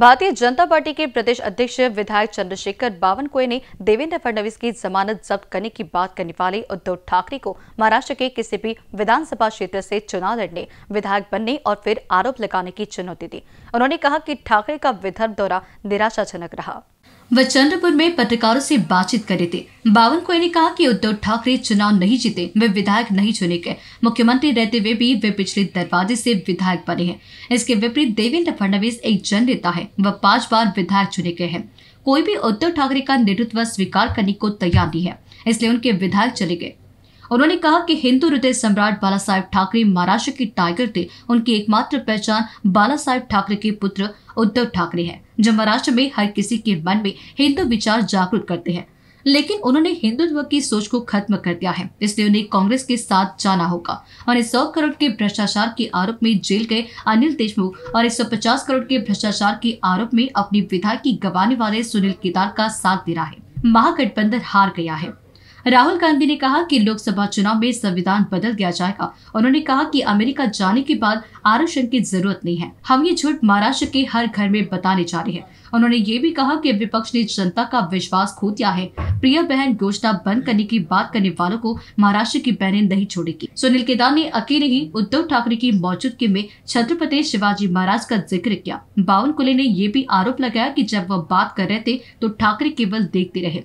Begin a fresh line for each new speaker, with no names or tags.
भारतीय जनता पार्टी के प्रदेश अध्यक्ष विधायक चंद्रशेखर बावनकुए ने देवेंद्र फडणवीस की जमानत जब्त करने की बात करने वाले उद्धव ठाकरे को महाराष्ट्र के किसी भी विधानसभा क्षेत्र से चुनाव लड़ने विधायक बनने और फिर आरोप लगाने की चुनौती दी उन्होंने कहा कि ठाकरे का विधर्म दौरा निराशाजनक रहा वह चंद्रपुर में पत्रकारों से बातचीत कर रहे थे बावन को ने कहा कि उद्धव ठाकरे चुनाव नहीं जीते वे विधायक नहीं चुने गए मुख्यमंत्री रहते हुए भी वे पिछले दरवाजे से विधायक बने हैं इसके विपरीत देवेंद्र फडणवीस एक जन नेता है वह पांच बार विधायक चुने गए हैं कोई भी उद्धव ठाकरे का नेतृत्व स्वीकार करने को तैयार नहीं है इसलिए उनके विधायक चले गए उन्होंने कहा कि हिंदू हृदय सम्राट बाला साहेब ठाकरे महाराष्ट्र के टाइगर थे उनकी एकमात्र पहचान बाला साहेब ठाकरे के पुत्र उद्धव ठाकरे है जो महाराष्ट्र में हर किसी के मन में हिंदू विचार जागरूक करते हैं लेकिन उन्होंने हिंदुत्व की सोच को खत्म कर दिया है इसलिए उन्हें कांग्रेस के साथ जाना होगा इस सौ करोड़ के भ्रष्टाचार के आरोप में जेल गए अनिल देशमुख और पचास करोड़ के भ्रष्टाचार के आरोप में अपनी विधायक की गवाने वाले सुनील केदार का साथ दे रहा है महागठबंधन हार गया है राहुल गांधी ने कहा कि लोकसभा चुनाव में संविधान बदल दिया जाएगा उन्होंने कहा कि अमेरिका जाने के बाद आरक्षण की जरूरत नहीं है हम ये झूठ महाराष्ट्र के हर घर में बताने जा रहे हैं उन्होंने ये भी कहा कि विपक्ष ने जनता का विश्वास खो दिया है प्रिय बहन योजना बंद करने की बात करने वालों को महाराष्ट्र की बहनें नहीं छोड़ेगी सुनील केदार ने अकेले ही उद्धव ठाकरे की मौजूदगी में छत्रपति शिवाजी महाराज का जिक्र किया बावन कुले ने ये भी आरोप लगाया कि जब वह बात कर रहे थे तो ठाकरे केवल देखते रहे